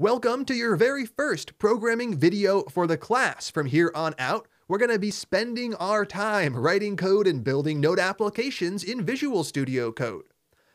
Welcome to your very first programming video for the class. From here on out, we're going to be spending our time writing code and building Node applications in Visual Studio Code.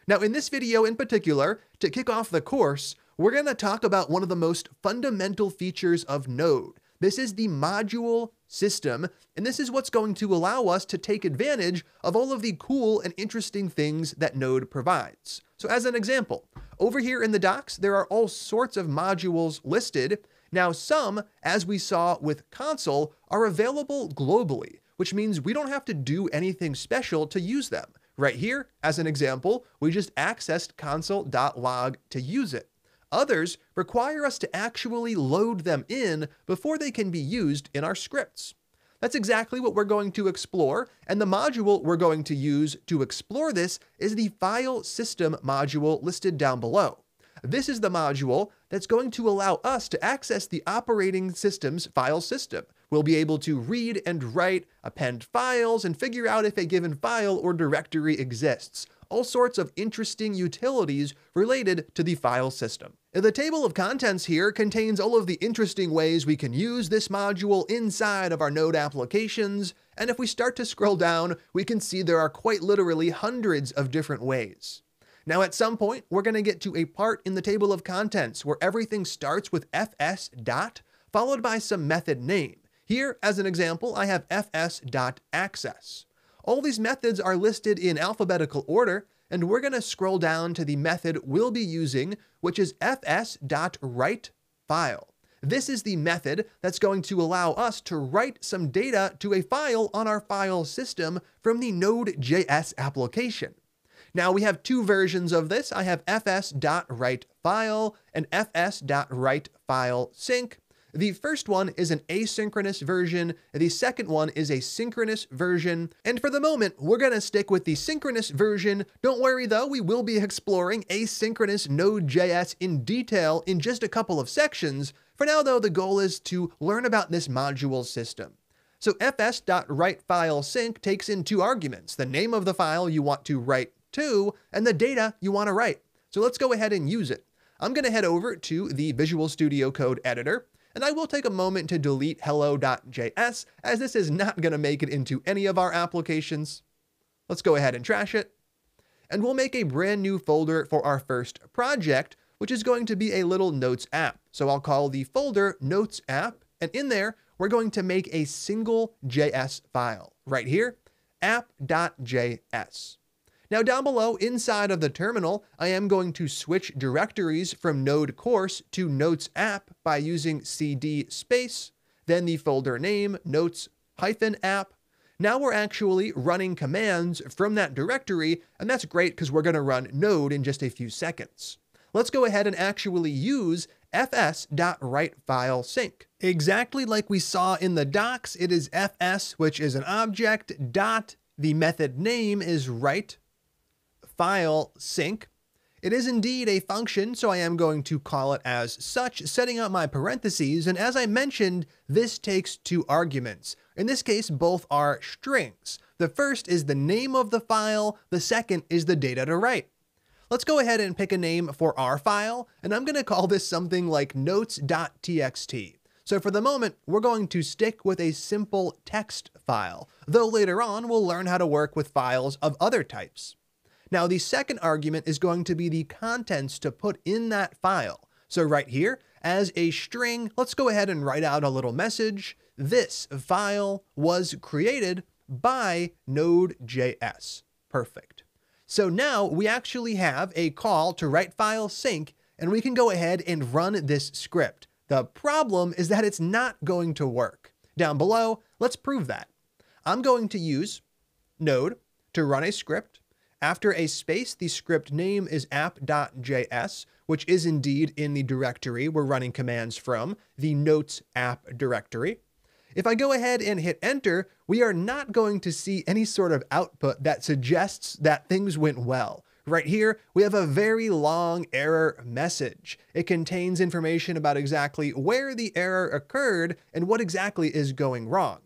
Now, in this video in particular, to kick off the course, we're going to talk about one of the most fundamental features of Node, this is the module system, and this is what's going to allow us to take advantage of all of the cool and interesting things that Node provides. So as an example, over here in the docs, there are all sorts of modules listed. Now some, as we saw with console, are available globally, which means we don't have to do anything special to use them. Right here, as an example, we just accessed console.log to use it. Others require us to actually load them in before they can be used in our scripts. That's exactly what we're going to explore, and the module we're going to use to explore this is the file system module listed down below. This is the module that's going to allow us to access the operating system's file system. We'll be able to read and write, append files, and figure out if a given file or directory exists. All sorts of interesting utilities related to the file system. The table of contents here contains all of the interesting ways we can use this module inside of our Node applications, and if we start to scroll down, we can see there are quite literally hundreds of different ways. Now at some point, we're gonna get to a part in the table of contents where everything starts with fs dot, followed by some method name. Here, as an example, I have fs dot access. All these methods are listed in alphabetical order, and we're going to scroll down to the method we'll be using, which is fs.writeFile. This is the method that's going to allow us to write some data to a file on our file system from the Node.js application. Now we have two versions of this. I have fs.writeFile and fs.writeFileSync. The first one is an asynchronous version, the second one is a synchronous version, and for the moment, we're gonna stick with the synchronous version. Don't worry though, we will be exploring asynchronous Node.js in detail in just a couple of sections. For now though, the goal is to learn about this module system. So fs.writeFileSync takes in two arguments, the name of the file you want to write to, and the data you wanna write. So let's go ahead and use it. I'm gonna head over to the Visual Studio Code editor, and I will take a moment to delete hello.js as this is not going to make it into any of our applications. Let's go ahead and trash it. And we'll make a brand new folder for our first project, which is going to be a little notes app. So I'll call the folder notes app. And in there, we're going to make a single JS file right here, app.js. Now down below inside of the terminal, I am going to switch directories from node course to notes app by using cd space, then the folder name notes hyphen app. Now we're actually running commands from that directory, and that's great because we're going to run node in just a few seconds. Let's go ahead and actually use fs.writefilesync. Exactly like we saw in the docs, it is fs, which is an object, dot, the method name is write, file sync. It is indeed a function, so I am going to call it as such, setting up my parentheses. And as I mentioned, this takes two arguments. In this case, both are strings. The first is the name of the file. The second is the data to write. Let's go ahead and pick a name for our file, and I'm gonna call this something like notes.txt. So for the moment, we're going to stick with a simple text file, though later on we'll learn how to work with files of other types. Now, the second argument is going to be the contents to put in that file. So right here, as a string, let's go ahead and write out a little message. This file was created by Node.js. Perfect. So now we actually have a call to write file sync, and we can go ahead and run this script. The problem is that it's not going to work. Down below, let's prove that. I'm going to use Node to run a script after a space, the script name is app.js, which is indeed in the directory we're running commands from, the notes app directory. If I go ahead and hit enter, we are not going to see any sort of output that suggests that things went well. Right here, we have a very long error message. It contains information about exactly where the error occurred and what exactly is going wrong.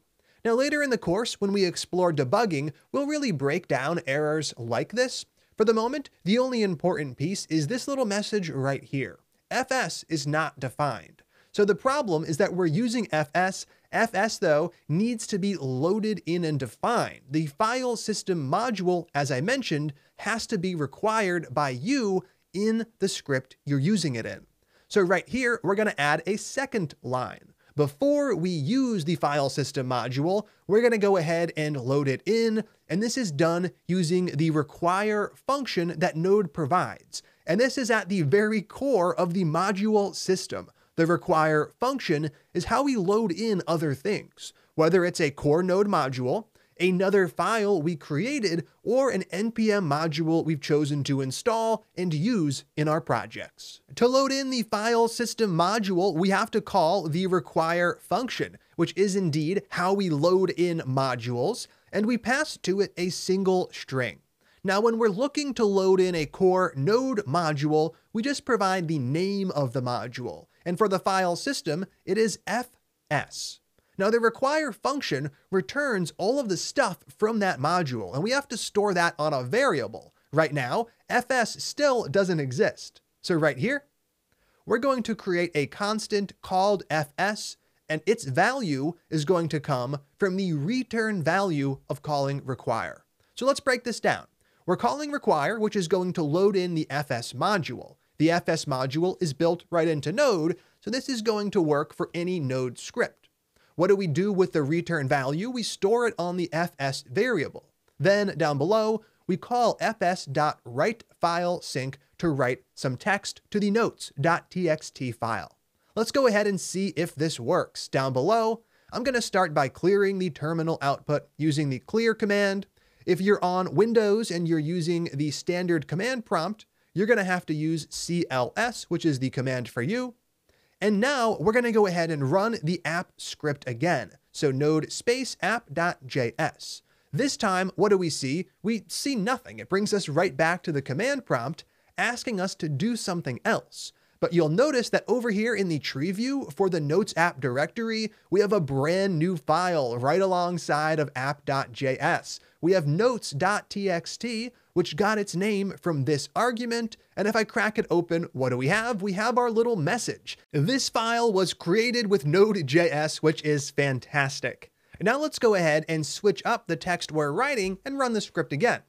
Now later in the course, when we explore debugging, we'll really break down errors like this. For the moment, the only important piece is this little message right here. FS is not defined. So the problem is that we're using FS. FS, though, needs to be loaded in and defined. The file system module, as I mentioned, has to be required by you in the script you're using it in. So right here, we're going to add a second line. Before we use the file system module, we're gonna go ahead and load it in, and this is done using the require function that Node provides. And this is at the very core of the module system. The require function is how we load in other things, whether it's a core node module, another file we created, or an NPM module we've chosen to install and use in our projects. To load in the file system module, we have to call the require function, which is indeed how we load in modules, and we pass to it a single string. Now, when we're looking to load in a core node module, we just provide the name of the module. And for the file system, it is fs. Now the require function returns all of the stuff from that module, and we have to store that on a variable. Right now, fs still doesn't exist. So right here, we're going to create a constant called fs, and its value is going to come from the return value of calling require. So let's break this down. We're calling require, which is going to load in the fs module. The fs module is built right into Node, so this is going to work for any Node script. What do we do with the return value? We store it on the fs variable. Then down below, we call fs.writeFileSync to write some text to the notes.txt file. Let's go ahead and see if this works. Down below, I'm going to start by clearing the terminal output using the clear command. If you're on Windows and you're using the standard command prompt, you're going to have to use CLS, which is the command for you. And now we're gonna go ahead and run the app script again. So node space app.js. This time, what do we see? We see nothing. It brings us right back to the command prompt asking us to do something else. But you'll notice that over here in the tree view for the notes app directory, we have a brand new file right alongside of app.js. We have notes.txt, which got its name from this argument. And if I crack it open, what do we have? We have our little message. This file was created with Node.js, which is fantastic. Now let's go ahead and switch up the text we're writing and run the script again.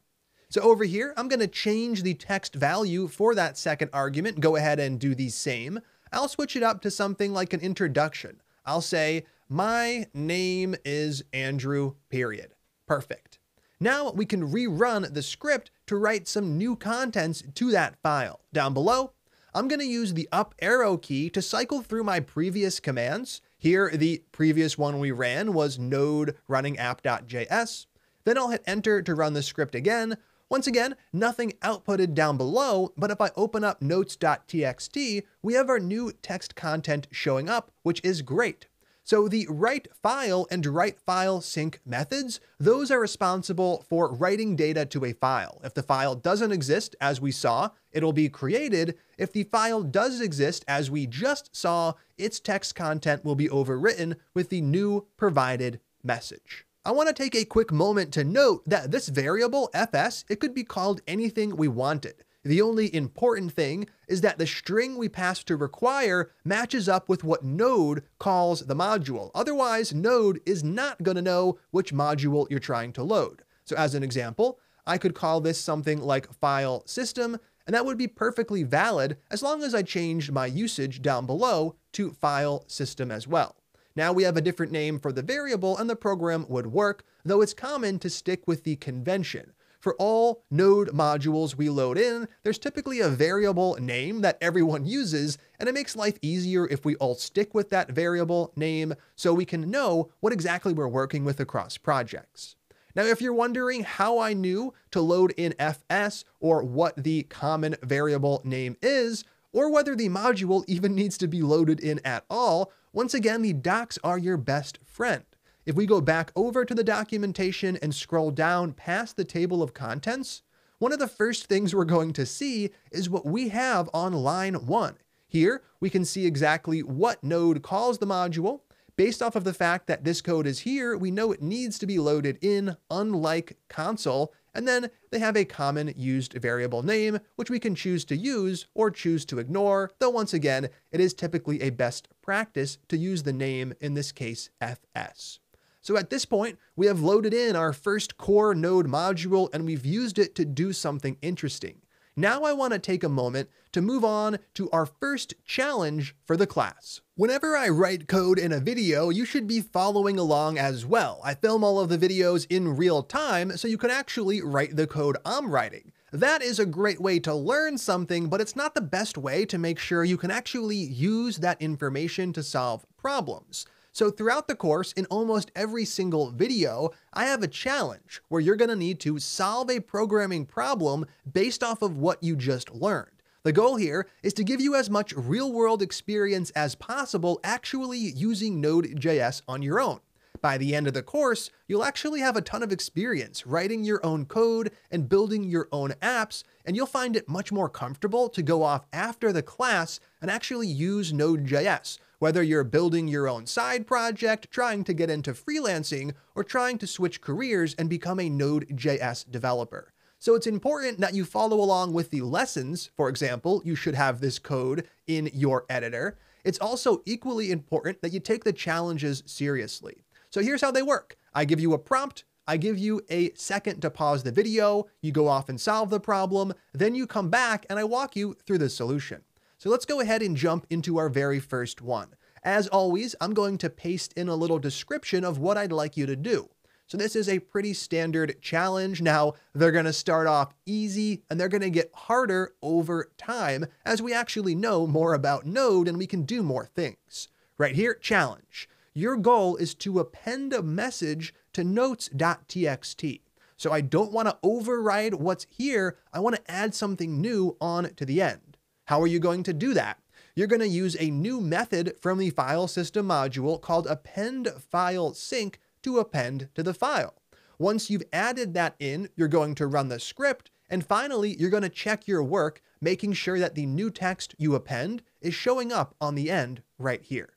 So over here, I'm gonna change the text value for that second argument, go ahead and do the same. I'll switch it up to something like an introduction. I'll say, my name is Andrew, period. Perfect. Now we can rerun the script to write some new contents to that file. Down below, I'm going to use the up arrow key to cycle through my previous commands. Here, the previous one we ran was node running app.js. Then I'll hit enter to run the script again. Once again, nothing outputted down below, but if I open up notes.txt, we have our new text content showing up, which is great. So the write file and write file sync methods, those are responsible for writing data to a file. If the file doesn't exist, as we saw, it'll be created. If the file does exist, as we just saw, its text content will be overwritten with the new provided message. I want to take a quick moment to note that this variable fs, it could be called anything we wanted. The only important thing is that the string we pass to require matches up with what node calls the module. Otherwise, node is not going to know which module you're trying to load. So as an example, I could call this something like file system, and that would be perfectly valid as long as I changed my usage down below to file system as well. Now we have a different name for the variable and the program would work, though it's common to stick with the convention. For all node modules we load in, there's typically a variable name that everyone uses, and it makes life easier if we all stick with that variable name so we can know what exactly we're working with across projects. Now, if you're wondering how I knew to load in FS or what the common variable name is, or whether the module even needs to be loaded in at all, once again, the docs are your best friend. If we go back over to the documentation and scroll down past the table of contents, one of the first things we're going to see is what we have on line one. Here, we can see exactly what node calls the module. Based off of the fact that this code is here, we know it needs to be loaded in, unlike console, and then they have a common used variable name, which we can choose to use or choose to ignore, though once again, it is typically a best practice to use the name, in this case, fs. So at this point, we have loaded in our first core node module and we've used it to do something interesting. Now I want to take a moment to move on to our first challenge for the class. Whenever I write code in a video, you should be following along as well. I film all of the videos in real time so you can actually write the code I'm writing. That is a great way to learn something, but it's not the best way to make sure you can actually use that information to solve problems. So throughout the course, in almost every single video, I have a challenge where you're gonna need to solve a programming problem based off of what you just learned. The goal here is to give you as much real world experience as possible actually using Node.js on your own. By the end of the course, you'll actually have a ton of experience writing your own code and building your own apps, and you'll find it much more comfortable to go off after the class and actually use Node.js, whether you're building your own side project, trying to get into freelancing, or trying to switch careers and become a Node.js developer. So it's important that you follow along with the lessons. For example, you should have this code in your editor. It's also equally important that you take the challenges seriously. So here's how they work. I give you a prompt, I give you a second to pause the video, you go off and solve the problem, then you come back and I walk you through the solution. So let's go ahead and jump into our very first one. As always, I'm going to paste in a little description of what I'd like you to do. So this is a pretty standard challenge. Now, they're going to start off easy and they're going to get harder over time as we actually know more about Node and we can do more things. Right here, challenge your goal is to append a message to notes.txt. So I don't want to override what's here. I want to add something new on to the end. How are you going to do that? You're going to use a new method from the file system module called append file sync to append to the file. Once you've added that in, you're going to run the script. And finally, you're going to check your work, making sure that the new text you append is showing up on the end right here.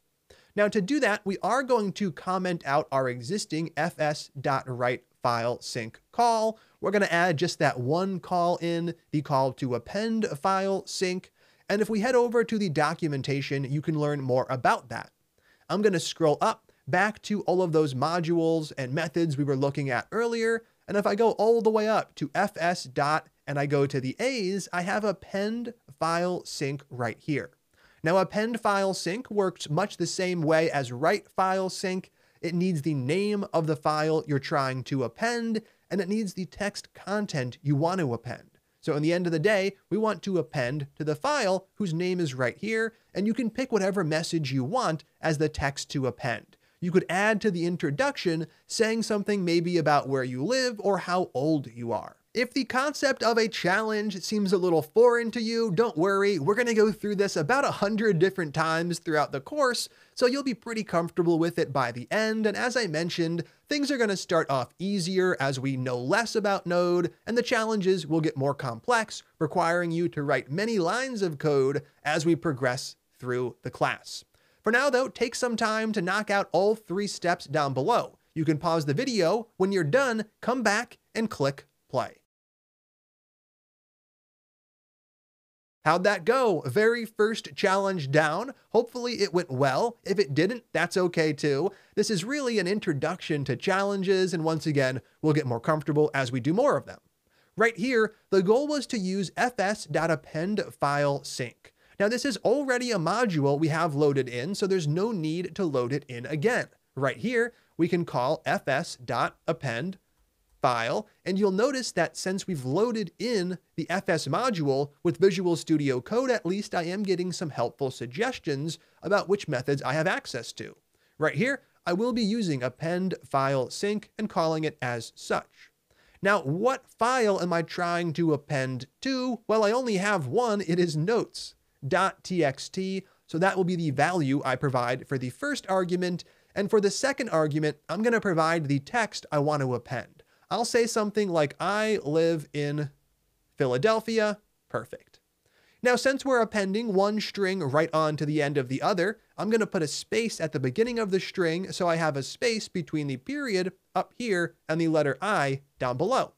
Now to do that, we are going to comment out our existing fs.write file sync call. We're going to add just that one call in, the call to append file sync. And if we head over to the documentation, you can learn more about that. I'm going to scroll up back to all of those modules and methods we were looking at earlier. And if I go all the way up to fs dot and I go to the A's, I have append file sync right here. Now, append file sync works much the same way as write file sync. It needs the name of the file you're trying to append, and it needs the text content you want to append. So in the end of the day, we want to append to the file whose name is right here, and you can pick whatever message you want as the text to append. You could add to the introduction saying something maybe about where you live or how old you are. If the concept of a challenge seems a little foreign to you, don't worry. We're going to go through this about 100 different times throughout the course, so you'll be pretty comfortable with it by the end. And as I mentioned, things are going to start off easier as we know less about Node, and the challenges will get more complex, requiring you to write many lines of code as we progress through the class. For now, though, take some time to knock out all three steps down below. You can pause the video. When you're done, come back and click play. How'd that go? Very first challenge down. Hopefully it went well. If it didn't, that's okay too. This is really an introduction to challenges, and once again, we'll get more comfortable as we do more of them. Right here, the goal was to use fs.append file sync. Now this is already a module we have loaded in, so there's no need to load it in again. Right here, we can call fs.append file, and you'll notice that since we've loaded in the FS module with Visual Studio Code, at least I am getting some helpful suggestions about which methods I have access to. Right here, I will be using append file sync and calling it as such. Now, what file am I trying to append to? Well, I only have one, it is notes.txt, so that will be the value I provide for the first argument, and for the second argument, I'm gonna provide the text I want to append. I'll say something like, I live in Philadelphia. Perfect. Now, since we're appending one string right on to the end of the other, I'm going to put a space at the beginning of the string so I have a space between the period up here and the letter I down below.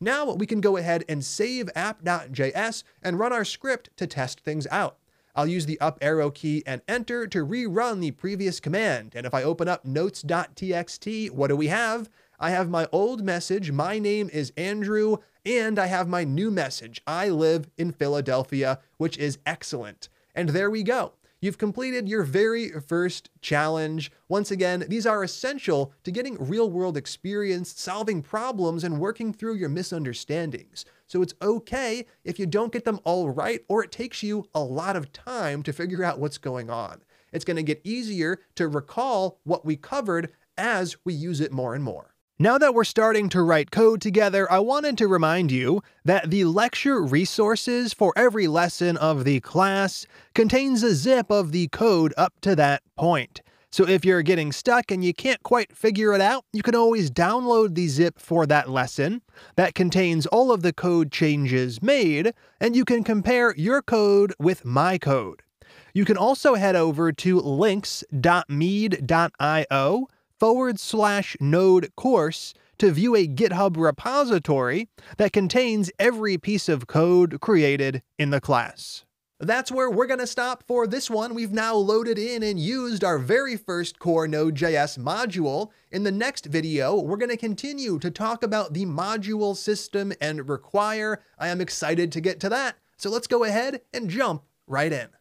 Now we can go ahead and save app.js and run our script to test things out. I'll use the up arrow key and enter to rerun the previous command. And if I open up notes.txt, what do we have? I have my old message, my name is Andrew, and I have my new message, I live in Philadelphia, which is excellent. And there we go. You've completed your very first challenge. Once again, these are essential to getting real world experience, solving problems, and working through your misunderstandings. So it's okay if you don't get them all right or it takes you a lot of time to figure out what's going on. It's going to get easier to recall what we covered as we use it more and more. Now that we're starting to write code together, I wanted to remind you that the lecture resources for every lesson of the class contains a zip of the code up to that point. So if you're getting stuck and you can't quite figure it out, you can always download the zip for that lesson that contains all of the code changes made, and you can compare your code with my code. You can also head over to links.mead.io forward slash node course to view a GitHub repository that contains every piece of code created in the class. That's where we're going to stop for this one. We've now loaded in and used our very first core Node.js module. In the next video, we're going to continue to talk about the module system and require. I am excited to get to that. So let's go ahead and jump right in.